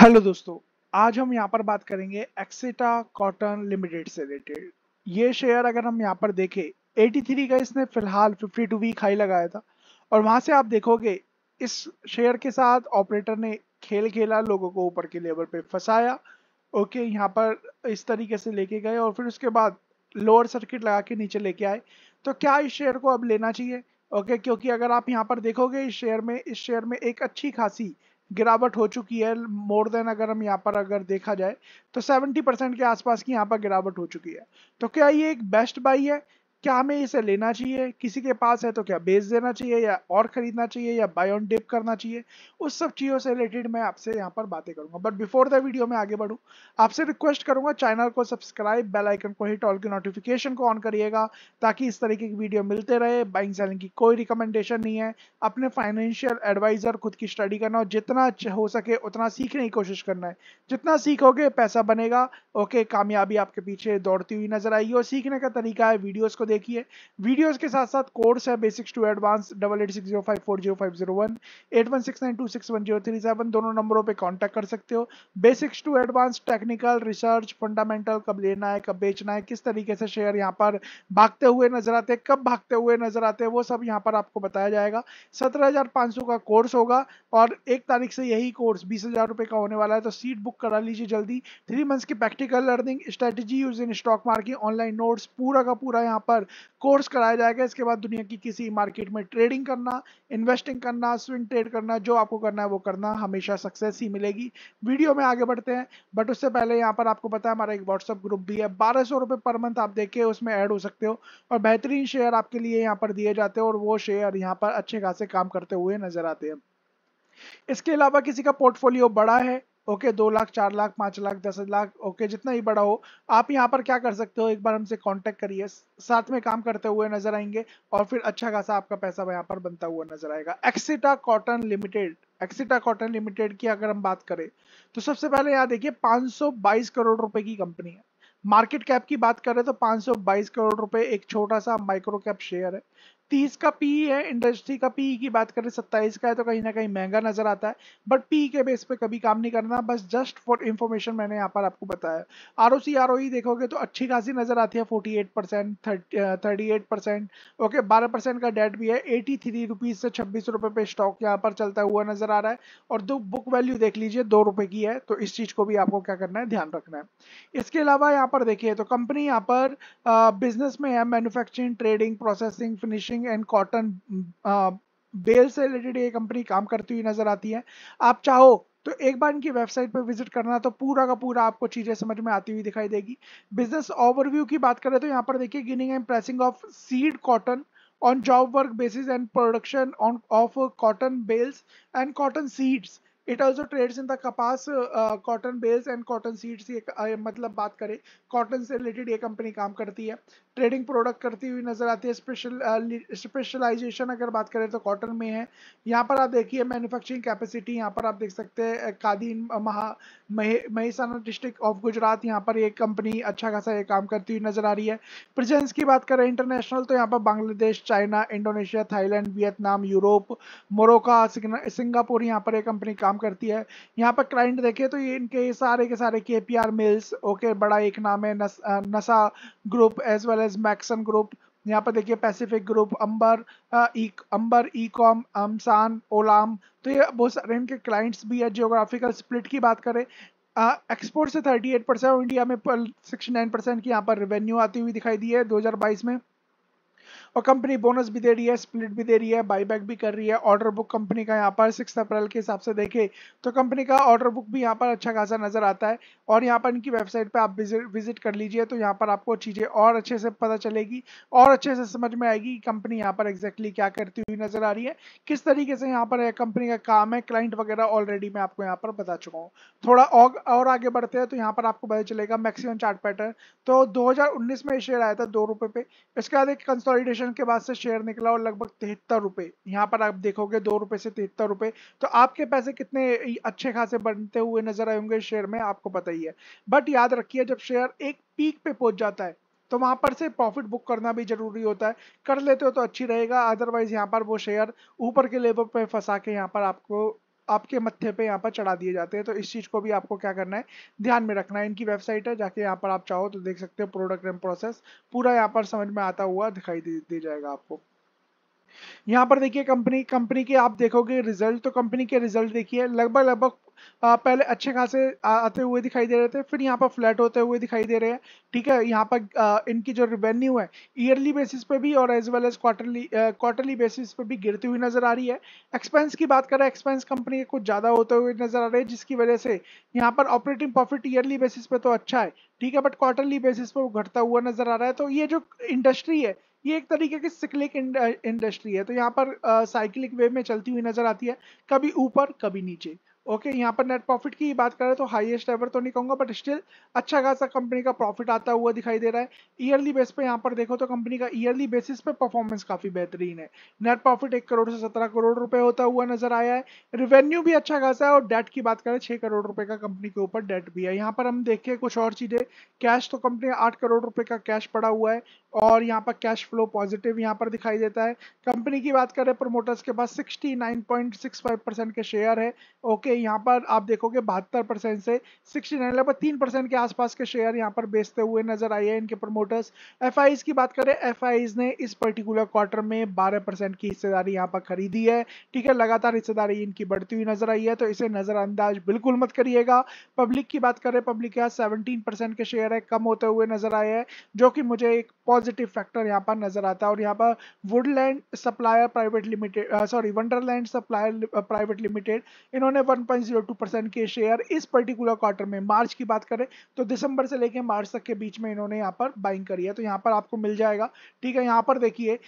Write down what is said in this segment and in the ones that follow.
hello दोस्तों आज हम यहाँ पर बात करेंगे एक्सेटा कॉटन लिमिटेड से रिलेटेड ये शेयर अगर हम यहाँ पर देखें 83 का इसने फिलहाल 52 वीक हाई लगाया था और वहां से आप देखोगे इस शेयर के साथ ऑपरेटर ने खेल खेला लोगों को ऊपर के लेवल पे फंसाया ओके यहाँ पर इस तरीके से लेके गए और फिर उसके बाद लोअर सर्किट लगा के नीचे लेके आए तो क्या इस शेयर को अब लेना चाहिए ओके क्योंकि अगर आप यहाँ पर देखोगे इस शेयर में इस शेयर में एक अच्छी खासी गिरावट हो चुकी है मोर देन अगर हम यहाँ पर अगर देखा जाए तो 70 परसेंट के आसपास की यहाँ पर गिरावट हो चुकी है तो क्या ये एक बेस्ट बाई है क्या हमें इसे लेना चाहिए किसी के पास है तो क्या बेच देना चाहिए या और खरीदना चाहिए या बाय ऑन डिप करना चाहिए उस सब चीज़ों से रिलेटेड मैं आपसे यहाँ पर बातें करूंगा बट बिफोर द वीडियो में आगे बढ़ूँ आपसे रिक्वेस्ट करूंगा चैनल को सब्सक्राइब बेल आइकन को हिट ऑल की नोटिफिकेशन को ऑन करिएगा ताकि इस तरीके की वीडियो मिलते रहे बाइंग सेलिंग की कोई रिकमेंडेशन नहीं है अपने फाइनेंशियल एडवाइज़र खुद की स्टडी करना और जितना हो सके उतना सीखने की कोशिश करना है जितना सीखोगे पैसा बनेगा ओके कामयाबी आपके पीछे दौड़ती हुई नजर आएगी और सीखने का तरीका है वीडियोज़ को देखिए वीडियोस के साथ साथ कोर्स है basics to advance double eight six zero five four zero five zero one eight one six nine two six one zero three seven दोनों नंबरों पे कांटेक्ट कर सकते हो basics to advance technical research fundamental कब लेना है कब बेचना है किस तरीके से शेयर यहाँ पर भागते हुए नजर आते हैं कब भागते हुए नजर आते हैं वो सब यहाँ पर आपको बताया जाएगा सत्रह का कोर्स होगा और एक तारीख से यही कोर्स बीस का होने वाला है तो सीट बुक करा लीजिए जल्दी थ्री मंथ्स की practical learning strategy use in stock market online notes पूरा का पूरा यहाँ पर पर कोर्स कराया जाएगा इसके बाद दुनिया की किसी मार्केट में ट्रेडिंग करना इन्वेस्टिंग करना स्विंग ट्रेड करना जो आपको करना है वो करना हमेशा सक्सेस ही मिलेगी वीडियो में आगे बढ़ते हैं बट उससे पहले यहाँ पर आपको पता है हमारा एक व्हाट्सअप ग्रुप भी है बारह सौ पर मंथ आप देख उसमें ऐड हो सकते हो और बेहतरीन शेयर आपके लिए यहाँ पर दिए जाते हैं और वो शेयर यहाँ पर अच्छे खासे काम करते हुए नजर आते हैं इसके अलावा किसी का पोर्टफोलियो बड़ा है ओके दो लाख चार लाख पांच लाख दस लाख ओके जितना ही बड़ा हो आप यहाँ पर क्या कर सकते हो एक बार हमसे कांटेक्ट करिए साथ में काम करते हुए नजर आएंगे और फिर अच्छा खासा आपका पैसा यहाँ पर बनता हुआ नजर आएगा Axita cotton limited Axita cotton limited की अगर हम बात करें तो सबसे पहले यहाँ देखिए पांच करोड़ रुपए की कंपनी है मार्केट कैप की बात करें तो 522 करोड़ रुपए एक छोटा सा माइक्रो कैप शेयर है तीस का पी है इंडस्ट्री का पी की बात करें सत्ताईस का है तो कहीं ना कहीं महंगा नजर आता है बट पी के बेस पे कभी काम नहीं करना बस जस्ट फॉर इंफॉर्मेशन मैंने यहाँ पर आपको बताया R O C R O ई देखोगे तो अच्छी खासी नजर आती है forty eight percent thirty eight percent okay बारह परसेंट का डेट भी है एटी थ्री रुपीज से छब्बीस रुपए पे स्टॉक यहाँ पर चलता हुआ नजर आ रहा है और दो बुक वैल्यू देख लीजिए दो रुपए की है तो इस चीज को भी आपको क्या करना है ध्यान रखना है इसके अलावा यहाँ पर देखिए तो कंपनी यहाँ पर बिजनेस में है manufacturing trading processing finishing clothing and cotton bale से रिलेटेड ये कंपनी काम करती हुई नजर आती है आप चाहो तो एक बार इनकी वेबसाइट पर विजिट करना तो पूरा का पूरा आपको चीजें समझ में आती हुई दिखाई देगी बिजनेस ओवरव्यू की बात करें तो यहाँ पर देखिए ginning and pressing of seed cotton on job work basis and production on of cotton bales and cotton seeds it also trades in the कपास cotton bales and cotton seeds मतलब बात करें कॉटन से रिलेटेड ये company काम करती है trading product करती हुई नजर आती है स्पेशल स्पेशलाइजेशन uh, अगर बात करें तो कॉटन में है यहाँ पर आप देखिए मैन्युफैक्चरिंग कैपेसिटी यहाँ पर आप देख सकते हैं कादीन महा महिसाना डिस्ट्रिक्ट ऑफ गुजरात यहाँ पर ये कंपनी अच्छा खासा ये काम करती हुई नजर आ रही है प्रेजेंस की बात करें इंटरनेशनल तो यहाँ पर Bangladesh China Indonesia Thailand Vietnam Europe Morocco Singapore यहाँ पर ये कंपनी काम करती है यहाँ पर क्लाइंट देखे तो ये इनके सारे के सारे के पी आर मिल्स ओके बड़ा एक नाम है नस, नसा ग्रुप एज वेल एज मैक्सन ग्रुप यहाँ पर देखिए Pacific group Amber E Amber E com अमसान ओलाम तो ये बहुत सारे इनके क्लाइंट्स भी है जियोग्राफिकल स्प्लिट की बात करें एक्सपोर्ट से 38 परसेंट और इंडिया में 69 परसेंट की यहाँ पर रेवेन्यू आती हुई दिखाई दी है 2022 में और कंपनी बोनस भी दे रही है स्प्लिट भी दे रही है बाईबैक भी कर रही है ऑर्डर बुक कंपनी का यहाँ पर सिक्स अप्रैल के हिसाब से देखे तो कंपनी का ऑर्डर बुक भी यहाँ पर अच्छा खासा नजर आता है और यहाँ पर इनकी वेबसाइट पर आप विजिट कर लीजिए तो यहाँ पर आपको चीज़ें और अच्छे से पता चलेगी और अच्छे से समझ में आएगी कंपनी यहाँ पर एग्जैक्टली क्या करती हुई नजर आ रही है किस तरीके से यहाँ पर कंपनी का काम है क्लाइंट वगैरह ऑलरेडी मैं आपको यहाँ पर बता चुका हूँ थोड़ा और आगे बढ़ते हैं तो यहाँ पर आपको पता चलेगा मैक्सिमम चार्ट पैटर्न तो 2019 में शेयर आया था दो रुपए पे इसके बाद एक कंसोलिडेशन सेशन के बाद से शेयर निकला और लगभग तिहत्तर रुपये यहाँ पर आप देखोगे दो रुपये से तिहत्तर रुपये तो आपके पैसे कितने अच्छे खासे बनते हुए नजर आएंगे शेयर में आपको पता ही है बट याद रखिए जब शेयर एक पीक पे पहुंच जाता है तो वहां पर से प्रॉफिट बुक करना भी जरूरी होता है कर लेते हो तो अच्छी रहेगा अदरवाइज यहाँ पर वो शेयर ऊपर के लेवल पे फंसा के यहाँ पर आपको आपके मत्थे पे यहाँ पर चढ़ा दिए जाते हैं तो इस चीज़ को भी आपको क्या करना है ध्यान में रखना है इनकी वेबसाइट है जाके यहाँ पर आप चाहो तो देख सकते हो प्रोडक्ट एंड प्रोसेस पूरा यहाँ पर समझ में आता हुआ दिखाई दे, दे जाएगा आपको यहाँ पर देखिए कंपनी कंपनी के आप देखोगे रिजल्ट तो कंपनी के रिजल्ट देखिए लगभग लगभग पहले अच्छे खासे आते हुए दिखाई दे रहे थे फिर यहाँ पर फ्लैट होते हुए दिखाई दे रहे हैं ठीक है यहाँ पर इनकी जो रिवेन्यू है ईयरली बेसिस पे भी और as well as quarterly quarterly basis पे भी गिरती हुई नजर आ रही है एक्सपेंस की बात करें एक्सपेंस कंपनी के कुछ ज़्यादा होते हुए नजर आ रहे हैं जिसकी वजह से यहाँ पर ऑपरेटिंग प्रॉफिट ईयरली बेसिस पे तो अच्छा है ठीक है बट क्वार्टरली बेसिस पे वो घटता हुआ नजर आ रहा है तो ये जो इंडस्ट्री है ये एक तरीके की सिक्लिक इंडस्ट्री है तो यहाँ पर साइकिलिक वे में चलती हुई नजर आती है कभी ऊपर कभी नीचे ओके यहाँ पर नेट प्रॉफिट की बात करें तो हाईएस्ट एवर तो नहीं कहूँगा बट स्टिल अच्छा खासा कंपनी का प्रॉफिट आता हुआ दिखाई दे रहा है ईयरली बेस पे यहाँ पर देखो तो कंपनी का ईयरली बेसिस पे परफॉर्मेंस काफ़ी बेहतरीन है नेट प्रॉफिट एक करोड़ से सत्रह करोड़ रुपए होता हुआ नजर आया है रिवेन्यू भी अच्छा खासा है और डेट की बात करें छः करोड़ रुपये का कंपनी के ऊपर डेट भी है यहाँ पर हम देखें कुछ और चीज़ें कैश तो कंपनी आठ करोड़ रुपये का कैश पड़ा हुआ है और यहाँ पर कैश फ्लो पॉजिटिव यहाँ पर दिखाई देता है कंपनी की बात करें प्रोमोटर्स के पास सिक्सटी के शेयर है ओके यहाँ पर आप देखोगे बहत्तर परसेंट से सिक्सटी नाइन लगभग तीन परसेंट के आसपास के शेयर यहाँ पर बेचते हुए नजर आए हैं इनके प्रमोटर्स एफ की बात करें एफ ने इस पर्टिकुलर क्वार्टर में बारह परसेंट की हिस्सेदारी यहाँ पर खरीदी है ठीक है लगातार हिस्सेदारी इनकी बढ़ती हुई नजर आई है तो इसे नजरअंदाज बिल्कुल मत करिएगा पब्लिक की बात करें पब्लिक के यहाँ के शेयर है कम होते हुए नजर आए हैं जो कि मुझे एक पॉजिटिव फैक्टर यहाँ पर नजर आता है और यहाँ पर Woodland supplier private limited sorry Wonderland supplier private limited इन्होंने 1.02 परसेंट के शेयर इस पर्टिकुलर क्वार्टर में मार्च की बात करें तो दिसंबर से लेकर मार्च तक के बीच में इन्होंने यहाँ पर बाइंग करी है तो यहाँ पर आपको मिल जाएगा ठीक है यहाँ पर देखिए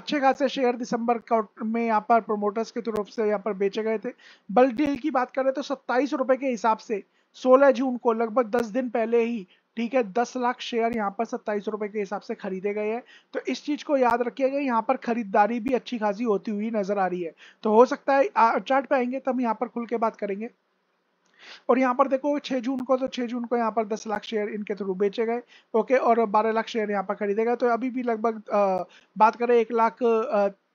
अच्छे खासे शेयर दिसंबर में यहाँ पर प्रोमोटर्स की तरफ से यहाँ पर बेचे गए थे बल्क डील की बात करें तो सत्ताईस रुपए के हिसाब से 16 जून को लगभग 10 दिन पहले ही ठीक है दस लाख शेयर यहाँ पर सत्ताईस रुपए के हिसाब से खरीदे गए हैं तो इस चीज को याद रखिएगा यहाँ पर खरीदारी भी अच्छी खासी होती हुई नजर आ रही है तो हो सकता है चार्ट पे आएंगे तब यहाँ पर खुल के बात करेंगे और यहाँ पर देखो 6 जून को तो 6 जून को यहाँ पर 10 लाख शेयर इनके थ्रू बेचे गए ओके और 12 लाख शेयर यहाँ पर खरीदे गए तो अभी भी लगभग बात करें एक लाख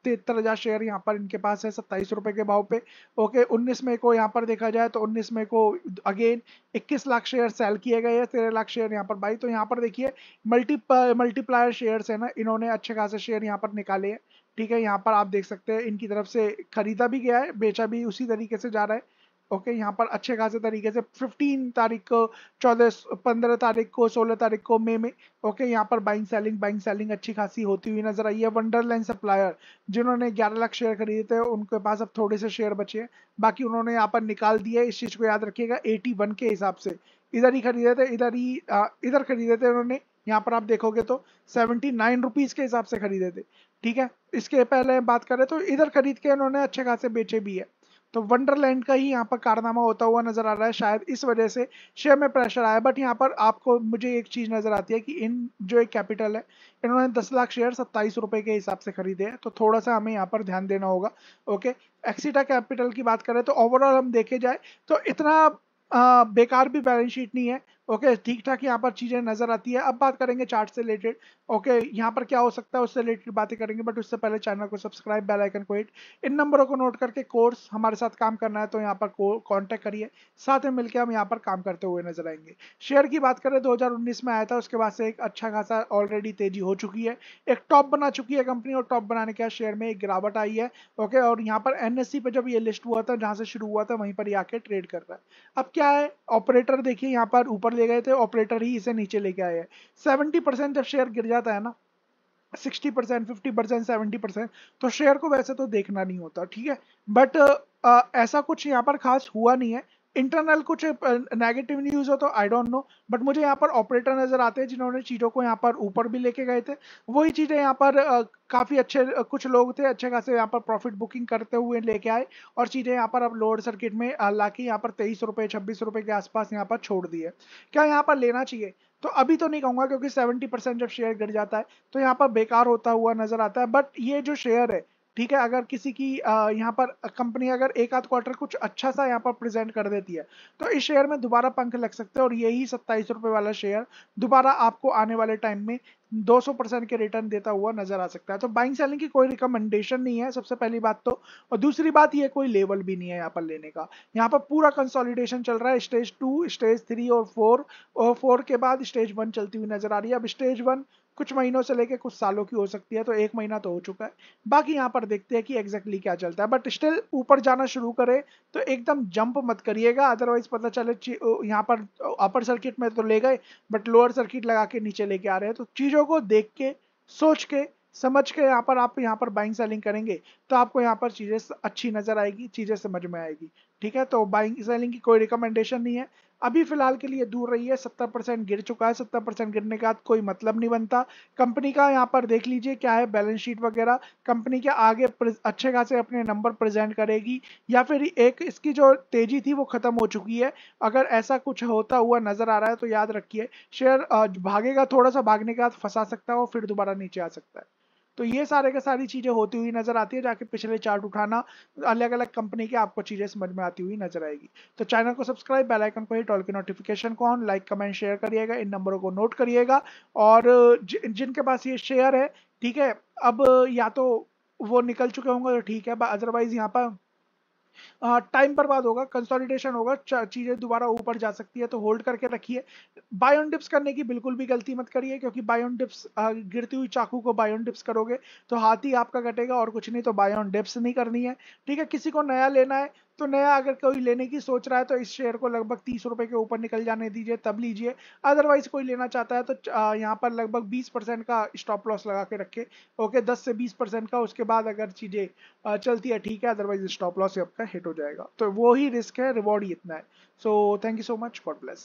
तिहत्तर हजार शेयर यहाँ पर इनके पास है सत्ताईस रुपए के भाव पे ओके उन्नीस मई को यहाँ पर देखा जाए तो उन्नीस मई को अगेन इक्कीस लाख शेयर सेल किए गए हैं तेरह लाख शेयर यहाँ पर बाई तो यहाँ पर देखिए मल्टी मल्टीप्लायर शेयर है ना इन्होंने अच्छे खासे शेयर यहाँ पर निकाले हैं ठीक है यहाँ पर आप देख सकते हैं इनकी तरफ से खरीदा भी गया है बेचा भी उसी तरीके से जा रहा है ओके यहाँ पर अच्छे खासे तरीके से 15 तारीख को चौदह पंद्रह तारीख को 16 तारीख को मे में ओके यहाँ पर बाइंग सेलिंग बाइंग सेलिंग अच्छी खासी होती हुई नजर आई है वंडरलैंड सप्लायर जिन्होंने 11 लाख शेयर खरीदे थे उनके पास अब थोड़े से शेयर बचे हैं बाकी उन्होंने यहाँ पर निकाल दिया इस चीज को याद रखिएगा एटी के हिसाब से इधर ही खरीदे थे इधर ही इधर खरीदे थे उन्होंने यहाँ पर आप देखोगे तो सेवेंटी नाइन रुपीज के हिसाब से खरीदे थे ठीक है इसके पहले बात करें तो इधर खरीद के उन्होंने अच्छे खासे बेचे भी है तो वंडरलैंड का ही यहाँ पर कारनामा होता हुआ नजर आ रहा है शायद इस वजह से शेयर में प्रेशर आया बट यहाँ पर आपको मुझे एक चीज नजर आती है कि इन जो एक कैपिटल है इन्होंने दस लाख शेयर सत्ताईस रुपए के हिसाब से खरीदे हैं तो थोड़ा सा हमें यहाँ पर ध्यान देना होगा ओके एक्सीटा कैपिटल की बात करें तो ओवरऑल हम देखे जाए तो इतना आ, बेकार भी बैलेंस शीट नहीं है ओके ठीक ठाक यहाँ पर चीज़ें नज़र आती है अब बात करेंगे चार्ट से रिलेटेड ओके यहाँ पर क्या हो सकता है उससे रिलेटेड बातें करेंगे बट उससे पहले चैनल को सब्सक्राइब बेल आइकन को हिट इन नंबरों को नोट करके कोर्स हमारे साथ काम करना है तो यहाँ पर कॉन्टैक्ट करिए साथ में मिलकर हम यहाँ पर काम करते हुए नजर आएंगे शेयर की बात करें दो में आया था उसके बाद से एक अच्छा खासा ऑलरेडी तेजी हो चुकी है एक टॉप बना चुकी है कंपनी और टॉप बनाने के बाद शेयर में एक गिरावट आई है ओके और यहाँ पर एन e पर जब ये लिस्ट हुआ था जहाँ से शुरू हुआ था वहीं पर ही आके ट्रेड कर रहा है अब क्या है ऑपरेटर देखिए यहाँ पर ऊपर ले गए थे ऑपरेटर ही इसे नीचे लेके आए हैं सेवेंटी परसेंट जब शेयर गिर जाता है ना sixty percent fifty percent seventy percent तो शेयर को वैसे तो देखना नहीं होता ठीक है बट ऐसा कुछ यहाँ पर खास हुआ नहीं है इंटरनल कुछ नेगेटिव न्यूज हो तो आई डोंट नो बट मुझे यहाँ पर ऑपरेटर नजर आते हैं जिन्होंने चीजों को यहाँ पर ऊपर भी लेके गए थे वही चीजें यहाँ पर काफी अच्छे कुछ लोग थे अच्छे खासे यहाँ पर प्रॉफिट बुकिंग करते हुए लेके आए और चीजें यहाँ पर अब लोअर सर्किट में हालांकि यहाँ पर तेईस रुपए छब्बीस रुपए के आसपास यहाँ पर छोड़ दिए क्या यहाँ पर लेना चाहिए तो अभी तो नहीं कहूंगा क्योंकि सेवेंटी परसेंट जब शेयर गिर जाता है तो यहाँ पर बेकार होता हुआ नजर आता है बट ये जो शेयर है ठीक है अगर किसी की यहाँ पर कंपनी अगर एक आध क्वार्टर कुछ अच्छा सा यहाँ पर प्रेजेंट कर देती है तो इस शेयर में दोबारा पंख लग सकते हैं और यही सत्ताईस रुपए वाला शेयर दोबारा आपको आने वाले टाइम में 200 परसेंट के रिटर्न देता हुआ नजर आ सकता है तो बाइंग सेलिंग की कोई रिकमेंडेशन नहीं है सबसे पहली बात तो और दूसरी बात ये कोई लेवल भी नहीं है यहाँ पर लेने का यहाँ पर पूरा कंसोलिडेशन चल रहा है स्टेज टू स्टेज थ्री और फोर और फोर के बाद स्टेज वन चलती हुई नजर आ रही है अब स्टेज वन कुछ महीनों से लेके कुछ सालों की हो सकती है तो एक महीना तो हो चुका है बाकी यहाँ पर देखते हैं कि एग्जैक्टली क्या चलता है बट स्टिल ऊपर जाना शुरू करे तो एकदम जंप मत करिएगा अदरवाइज पता चले यहाँ पर अपर सर्किट में तो ले गए बट लोअर सर्किट लगा के नीचे लेके आ रहे हैं तो चीज़ों को देख के सोच के समझ के यहाँ पर आप यहाँ पर बाइंग सेलिंग करेंगे तो आपको यहाँ पर चीज़ें अच्छी नज़र आएगी चीज़ें समझ में आएगी ठीक है तो बाइंग सेलिंग की कोई रिकमेंडेशन नहीं है अभी फिलहाल के लिए दूर रही है सत्तर परसेंट गिर चुका है सत्तर परसेंट गिरने के बाद कोई मतलब नहीं बनता कंपनी का यहाँ पर देख लीजिए क्या है बैलेंस शीट वगैरह कंपनी के आगे अच्छे खासे अपने नंबर प्रेजेंट करेगी या फिर एक इसकी जो तेजी थी वो खत्म हो चुकी है अगर ऐसा कुछ होता हुआ नजर आ रहा है तो याद रखिए शेयर भागेगा थोड़ा सा भागने के बाद फंसा सकता है और फिर दोबारा नीचे आ सकता है तो ये सारे के सारी चीज़ें होती हुई नजर आती है जाके पिछले चार्ट उठाना अलग अलग कंपनी की आपको चीज़ें समझ में आती हुई नजर आएगी तो चैनल को सब्सक्राइब बेल आइकन को हिट ऑल के नोटिफिकेशन को ऑन लाइक कमेंट शेयर करिएगा इन नंबरों को नोट करिएगा और जिन जिनके पास ये शेयर है ठीक है अब या तो वो निकल चुके होंगे तो ठीक है अदरवाइज यहाँ पर टाइम हाँ, बर्बाद होगा कंसोलिडेशन होगा चीज़ें दोबारा ऊपर जा सकती है तो होल्ड करके रखिए बायोन डिप्स करने की बिल्कुल भी गलती मत करिए क्योंकि बायोन डिप्स गिरती हुई चाकू को बायोन डिप्स करोगे तो हाथ ही आपका कटेगा और कुछ नहीं तो बायोन डिप्स नहीं करनी है ठीक है किसी को नया लेना है तो नया अगर कोई लेने की सोच रहा है तो इस शेयर को लगभग तीस रुपए के ऊपर निकल जाने दीजिए तब लीजिए अदरवाइज कोई लेना चाहता है तो यहाँ पर लगभग बीस परसेंट का स्टॉप लॉस लगा के रखे ओके दस से बीस परसेंट का उसके बाद अगर चीज़ें चलती है ठीक है अदरवाइज स्टॉप लॉस आपका हिट हो जाएगा तो वो ही रिस्क है रिवॉर्ड ही इतना है so thank you so much God bless